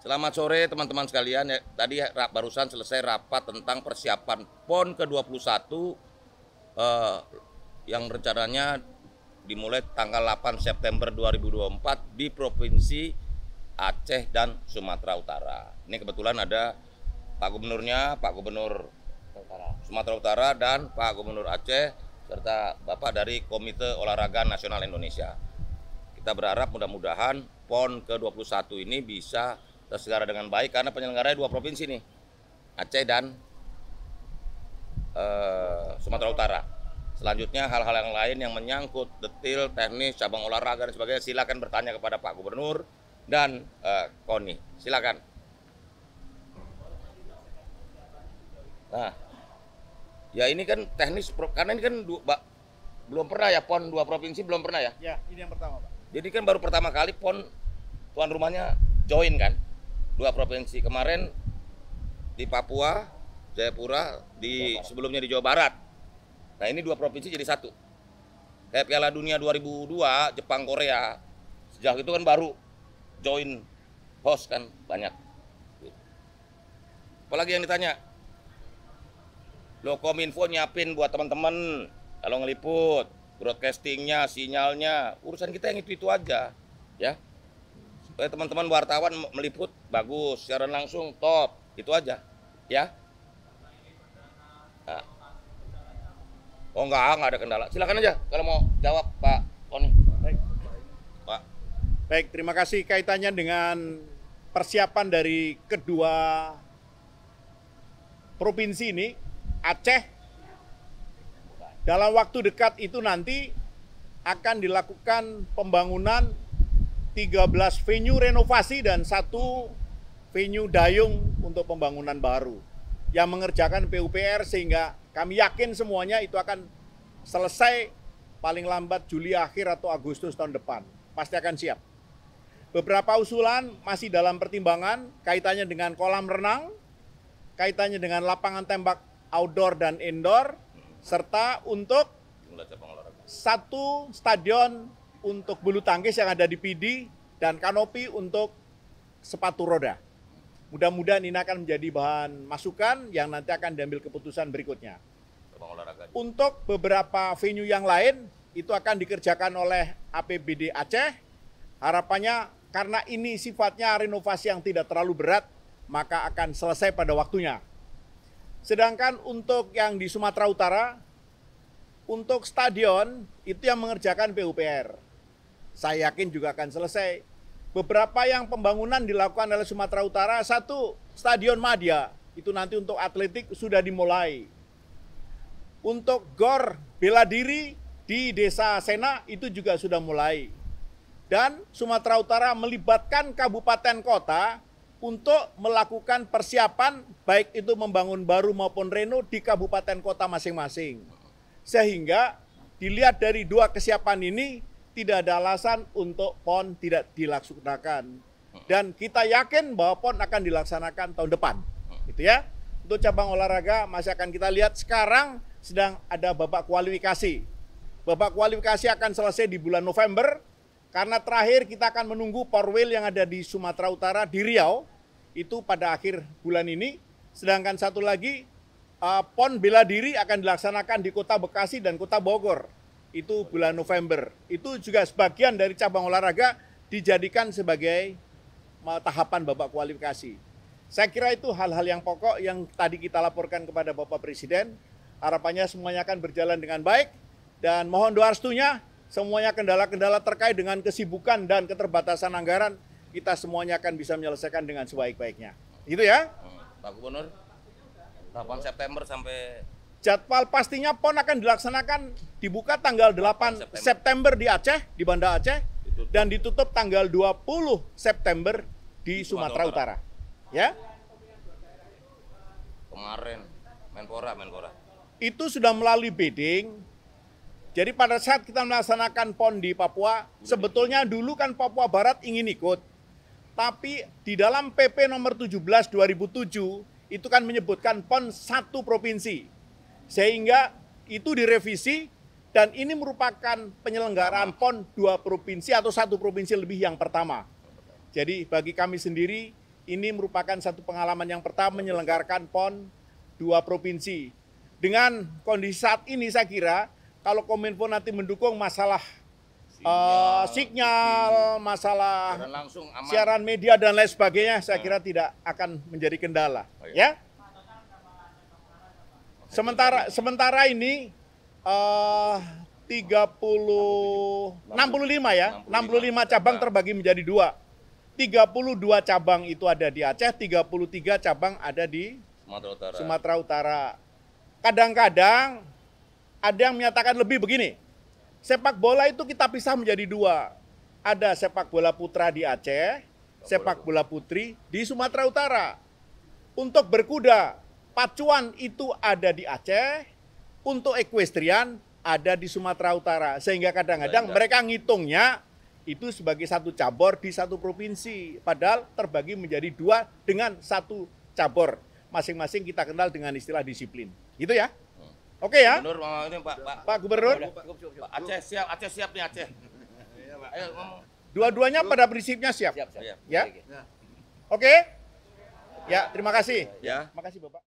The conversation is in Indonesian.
Selamat sore teman-teman sekalian. Ya, tadi barusan selesai rapat tentang persiapan PON ke-21 eh, yang rencananya dimulai tanggal 8 September 2024 di Provinsi Aceh dan Sumatera Utara. Ini kebetulan ada Pak Gubernurnya, Pak Gubernur Sumatera Utara dan Pak Gubernur Aceh serta Bapak dari Komite Olahraga Nasional Indonesia. Kita berharap mudah-mudahan PON ke-21 ini bisa terselenggara dengan baik karena penyelenggaranya dua provinsi nih Aceh dan uh, Sumatera Utara. Selanjutnya hal-hal yang lain yang menyangkut detail teknis cabang olahraga dan sebagainya silakan bertanya kepada Pak Gubernur dan uh, eh, Koni. Silakan. Nah, ya ini kan teknis karena ini kan du, ba, belum pernah ya pon dua provinsi belum pernah ya. Ya, ini yang pertama, Pak. Jadi kan baru pertama kali pon tuan rumahnya join kan dua provinsi kemarin di Papua, Jayapura, di sebelumnya di Jawa Barat. Nah ini dua provinsi jadi satu. Kayak Piala Dunia 2002 Jepang Korea sejak itu kan baru join host kan banyak. Apalagi yang ditanya? Lokominfo nyiapin buat teman-teman kalau ngeliput broadcastingnya, sinyalnya, urusan kita yang itu itu aja, ya. Supaya teman-teman wartawan meliput bagus siaran langsung top itu aja ya nah. oh enggak enggak ada kendala silakan aja kalau mau jawab Pak Oni baik Pak baik terima kasih kaitannya dengan persiapan dari kedua provinsi ini Aceh dalam waktu dekat itu nanti akan dilakukan pembangunan 13 venue renovasi dan satu venue dayung untuk pembangunan baru yang mengerjakan PUPR sehingga kami yakin semuanya itu akan selesai paling lambat Juli akhir atau Agustus tahun depan. Pasti akan siap. Beberapa usulan masih dalam pertimbangan kaitannya dengan kolam renang, kaitannya dengan lapangan tembak outdoor dan indoor, serta untuk satu stadion untuk bulu tangkis yang ada di PD dan kanopi untuk sepatu roda. Mudah-mudahan ini akan menjadi bahan masukan yang nanti akan diambil keputusan berikutnya. Untuk beberapa venue yang lain, itu akan dikerjakan oleh APBD Aceh. Harapannya karena ini sifatnya renovasi yang tidak terlalu berat, maka akan selesai pada waktunya. Sedangkan untuk yang di Sumatera Utara, untuk stadion itu yang mengerjakan PUPR. Saya yakin juga akan selesai Beberapa yang pembangunan dilakukan oleh Sumatera Utara, satu Stadion Madia, itu nanti untuk atletik sudah dimulai. Untuk gor bela diri di Desa Sena itu juga sudah mulai. Dan Sumatera Utara melibatkan kabupaten kota untuk melakukan persiapan baik itu membangun baru maupun reno di kabupaten kota masing-masing. Sehingga dilihat dari dua kesiapan ini tidak ada alasan untuk PON tidak dilaksanakan. Dan kita yakin bahwa PON akan dilaksanakan tahun depan. Gitu ya. Untuk cabang olahraga masih akan kita lihat sekarang sedang ada babak kualifikasi. Babak kualifikasi akan selesai di bulan November karena terakhir kita akan menunggu Porwil yang ada di Sumatera Utara di Riau itu pada akhir bulan ini. Sedangkan satu lagi uh, PON bela diri akan dilaksanakan di Kota Bekasi dan Kota Bogor itu bulan November. Itu juga sebagian dari cabang olahraga dijadikan sebagai eh, tahapan babak kualifikasi. Saya kira itu hal-hal yang pokok yang tadi kita laporkan kepada Bapak Presiden. Harapannya semuanya akan berjalan dengan baik dan mohon doa restunya semuanya kendala-kendala terkait dengan kesibukan dan keterbatasan anggaran kita semuanya akan bisa menyelesaikan dengan sebaik-baiknya. Itu ya. Oh, Pak Gubernur, 8 September sampai Jadwal pastinya PON akan dilaksanakan dibuka tanggal 8 September, September di Aceh, di Banda Aceh ditutup. dan ditutup tanggal 20 September di, di Sumatera Utara. Utara. Ya. Kemarin Menpora, Menpora. Itu sudah melalui bidding, jadi pada saat kita melaksanakan PON di Papua, sebetulnya dulu kan Papua Barat ingin ikut. Tapi di dalam PP nomor 17 2007 itu kan menyebutkan PON satu provinsi. Sehingga itu direvisi dan ini merupakan penyelenggaraan PON dua provinsi atau satu provinsi lebih yang pertama. Jadi bagi kami sendiri ini merupakan satu pengalaman yang pertama menyelenggarakan PON dua provinsi. Dengan kondisi saat ini saya kira kalau Kominfo nanti mendukung masalah eh, sinyal, uh, signal masalah siaran, siaran media dan lain sebagainya saya ya. kira tidak akan menjadi kendala oh, iya. ya. Sementara sementara ini uh, 30 65 ya, 65 cabang nah. terbagi menjadi dua. 32 cabang itu ada di Aceh, 33 cabang ada di Sumatera Utara. Sumatera Utara. Kadang-kadang ada yang menyatakan lebih begini. Sepak bola itu kita pisah menjadi dua. Ada sepak bola putra di Aceh, sepak bola putri di Sumatera Utara. Untuk berkuda, Pacuan itu ada di Aceh, untuk equestrian ada di Sumatera Utara. Sehingga kadang-kadang mereka ngitungnya itu sebagai satu cabur di satu provinsi. Padahal terbagi menjadi dua dengan satu cabur. Masing-masing kita kenal dengan istilah disiplin. Gitu ya? Hmm. Oke ya? Gubernur, ini, Pak, Pak, Pak Gubernur. Pak, Aceh siap, Aceh siap nih Aceh. Iya, Dua-duanya pada prinsipnya siap. Siap, siap. Ya? ya. Oke? Ya, terima kasih. Ya. Terima kasih Bapak.